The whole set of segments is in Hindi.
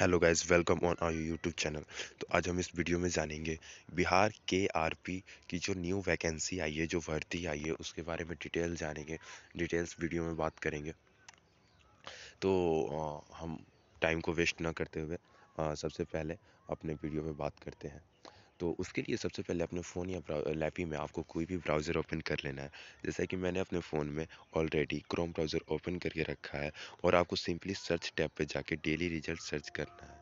hello guys welcome on our YouTube channel तो आज हम इस वीडियो में जानेंगे बिहार के आर पी की जो न्यू वैकेंसी आई है जो भर्ती आई है उसके बारे में डिटेल जानेंगे डिटेल्स वीडियो में बात करेंगे तो आ, हम टाइम को वेस्ट ना करते हुए आ, सबसे पहले अपने वीडियो में बात करते हैं तो उसके लिए सबसे पहले अपने फ़ोन या लैपी में आपको कोई भी ब्राउज़र ओपन कर लेना है जैसा कि मैंने अपने फ़ोन में ऑलरेडी क्रोम ब्राउज़र ओपन करके रखा है और आपको सिंपली सर्च टैब पर जाके डेली रिजल्ट सर्च करना है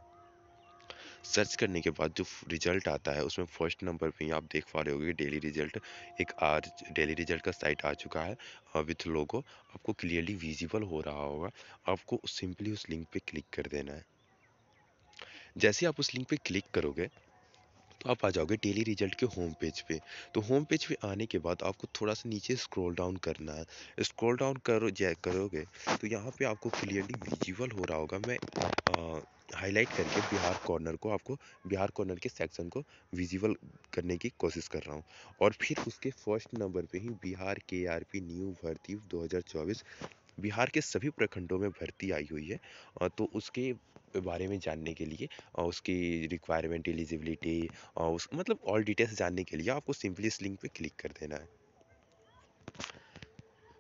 सर्च करने के बाद जो रिजल्ट आता है उसमें फर्स्ट नंबर पे आप देख पा रहे कि डेली रिजल्ट एक आज डेली रिजल्ट का साइट आ चुका है विथ लोगो आपको क्लियरली विजिबल हो रहा होगा आपको सिंपली उस लिंक पे क्लिक कर देना है जैसे आप उस लिंक पे क्लिक करोगे तो आप आ जाओगे डेली रिजल्ट के होम पेज पे तो होम पेज पे आने के बाद आपको थोड़ा सा नीचे स्क्रॉल डाउन करना है स्क्रॉल डाउन करो जै करोगे तो यहाँ पे आपको क्लियरली विजिबल हो रहा होगा मैं हाईलाइट करके बिहार कॉर्नर को आपको बिहार कॉर्नर के सेक्शन को विजिबल करने की कोशिश कर रहा हूँ और फिर उसके फर्स्ट नंबर पर ही बिहार के आर पी न्यू भर्ती दो बिहार के सभी प्रखंडों में भर्ती आई हुई है तो उसके बारे में जानने के लिए और उसकी रिक्वायरमेंट एलिजिबिलिटी और उस मतलब ऑल डिटेल्स जानने के लिए आपको सिंपली इस लिंक पे क्लिक कर देना है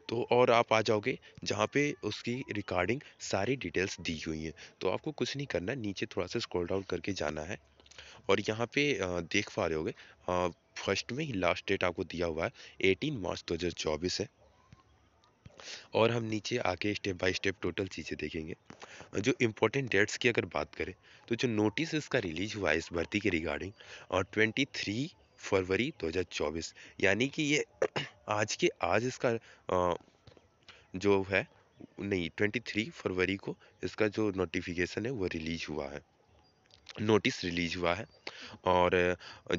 तो और आप आ जाओगे जहाँ पे उसकी रिकॉर्डिंग सारी डिटेल्स दी हुई हैं तो आपको कुछ नहीं करना नीचे थोड़ा सा स्क्रॉल डाउन करके जाना है और यहाँ पे देख पा रहे होगे फर्स्ट में ही लास्ट डेट आपको दिया हुआ है एटीन मार्च 2024 है और हम नीचे आके स्टेप बाय स्टेप टोटल चीज़ें देखेंगे जो इम्पोर्टेंट डेट्स की अगर बात करें तो जो नोटिस इसका रिलीज हुआ है इस भर्ती के रिगार्डिंग और ट्वेंटी थ्री फरवरी 2024 यानी कि ये आज के आज इसका जो है नहीं 23 फरवरी को इसका जो नोटिफिकेशन है वो रिलीज हुआ है नोटिस रिलीज हुआ है और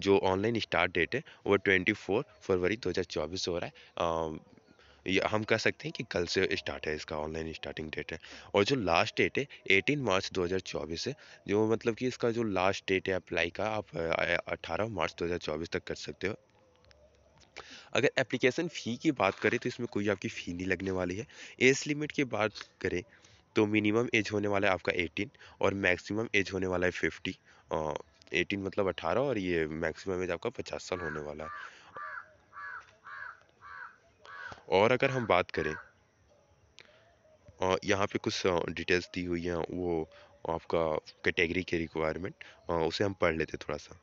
जो ऑनलाइन स्टार्ट डेट है वो 24 फरवरी 2024 हो रहा है ये हम कह सकते हैं कि कल से स्टार्ट है इसका ऑनलाइन स्टार्टिंग डेट है और जो लास्ट डेट है एटीन मार्च 2024 है जो मतलब कि इसका जो लास्ट डेट है अप्लाई का आप अट्ठारह मार्च 2024 तक कर सकते हो अगर एप्लीकेशन फ़ी की बात करें तो इसमें कोई आपकी फ़ी नहीं लगने वाली है एज लिमिट की बात करें तो मिनिमम एज होने वाला है आपका एटीन और मैक्सिमम एज होने वाला है फिफ्टी एटीन मतलब अट्ठारह और ये मैक्सिमम एज आपका पचास साल होने वाला है और अगर हम बात करें यहाँ पे कुछ डिटेल्स दी हुई हैं वो आपका कैटेगरी के रिक्वायरमेंट उसे हम पढ़ लेते थोड़ा सा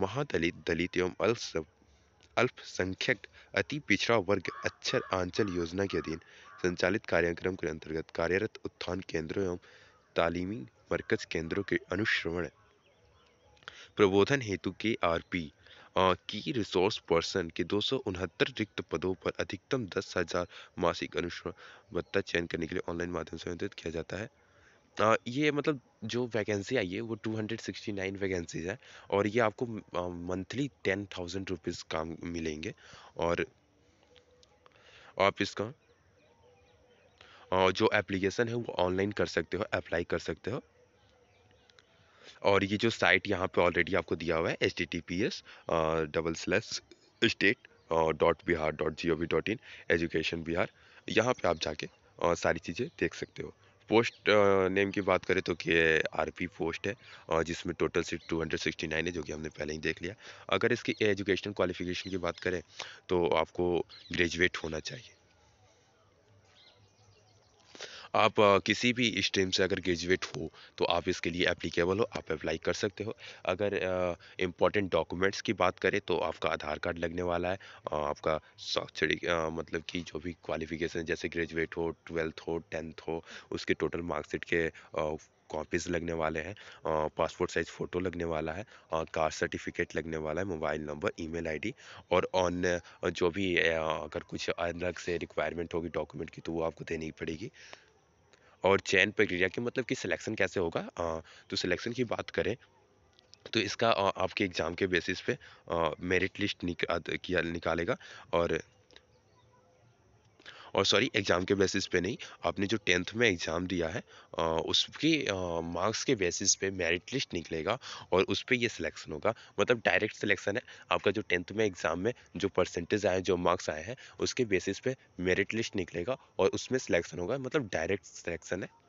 महादलित दलित एवं अल्पसंख्यक अति पिछड़ा वर्ग अक्षर आंचल योजना के अधीन संचालित कार्यक्रम के अंतर्गत कार्यरत उत्थान केंद्रों एवं तालीमी मरकज केंद्रों के अनुश्रवण प्रबोधन हेतु के आर पी की रिसोर्स पर्सन के दो रिक्त पदों पर अधिकतम दस हज़ार मासिक अनुष्णवत्ता चयन करने के लिए ऑनलाइन माध्यम से आयोजित किया जाता है आ, ये मतलब जो वैकेंसी आई है वो 269 वैकेंसीज है और ये आपको मंथली टेन थाउजेंड रुपीज़ काम मिलेंगे और आप इसका आ, जो एप्लीकेशन है वो ऑनलाइन कर सकते हो अप्लाई कर सकते हो और ये जो साइट यहाँ पे ऑलरेडी आपको दिया हुआ है H T T P S double slash state dot Bihar dot G O V dot in education Bihar यहाँ पे आप जाके uh, सारी चीज़ें देख सकते हो पोस्ट नेम की बात करें तो कि आर पी पोस्ट है और जिसमें total seat two hundred sixty nine है जो कि हमने पहले ही देख लिया अगर इसकी एजुकेशन क्वालिफिकेशन की बात करें तो आपको ग्रेजुएट होना चाहिए आप किसी भी स्ट्रीम से अगर ग्रेजुएट हो तो आप इसके लिए एप्लीकेबल हो आप अप्लाई कर सकते हो अगर इम्पोर्टेंट डॉक्यूमेंट्स की बात करें तो आपका आधार कार्ड लगने वाला है आपका शैक्षणिक मतलब कि जो भी क्वालिफिकेशन जैसे ग्रेजुएट हो ट्वेल्थ हो टेंथ हो उसके टोटल मार्कशीट के कॉपीज़ लगने वाले हैं पासपोर्ट साइज फ़ोटो लगने वाला है कास्ट सर्टिफिकेट लगने वाला है मोबाइल नंबर ईमेल आईडी और ऑन जो भी अगर कुछ अलग से रिक्वायरमेंट होगी डॉक्यूमेंट की तो वो आपको देनी पड़ेगी और चयन प्रक्रिया के मतलब कि सिलेक्शन कैसे होगा तो सिलेक्शन की बात करें तो इसका आपके एग्ज़ाम के बेसिस पे मेरिट लिस्ट निक, किया निकालेगा और और सॉरी एग्ज़ाम के बेसिस पे नहीं आपने जो टेंथ में एग्ज़ाम दिया है उसके मार्क्स के बेसिस पे मेरिट लिस्ट निकलेगा और उस पर यह सिलेक्शन होगा मतलब डायरेक्ट सिलेक्शन है आपका जो टेंथ में एग्ज़ाम में जो परसेंटेज आए जो मार्क्स आए हैं उसके बेसिस पे मेरिट लिस्ट निकलेगा और उसमें सिलेक्शन होगा मतलब डायरेक्ट सिलेक्शन है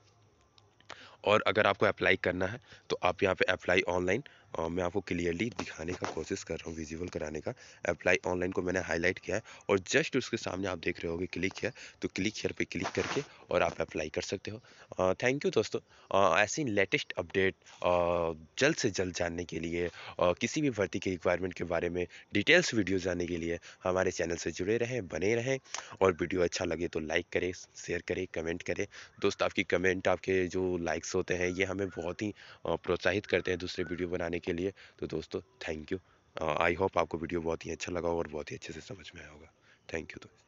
और अगर आपको अप्लाई करना है तो आप यहाँ पे अप्लाई ऑनलाइन और मैं आपको क्लियरली दिखाने का कोशिश कर रहा हूँ विजिबल कराने का अप्लाई ऑनलाइन को मैंने हाईलाइट किया है और जस्ट उसके सामने आप देख रहे हो क्लिक किया तो क्लिक हेयर पे क्लिक करके और आप अप्लाई कर सकते हो थैंक यू दोस्तों ऐसे लेटेस्ट अपडेट जल्द से जल्द जानने के लिए किसी भी भर्ती के रिक्वायरमेंट के बारे में डिटेल्स वीडियो जानने के लिए हमारे चैनल से जुड़े रहें बने रहें और वीडियो अच्छा लगे तो लाइक करें शेयर करें कमेंट करें दोस्त आपकी कमेंट आपके जो लाइक्स होते हैं ये हमें बहुत ही प्रोत्साहित करते हैं दूसरे वीडियो बनाने के लिए तो दोस्तों थैंक यू आई होप आपको वीडियो बहुत ही अच्छा लगा और बहुत ही अच्छे से समझ में आया होगा थैंक यू दोस्तों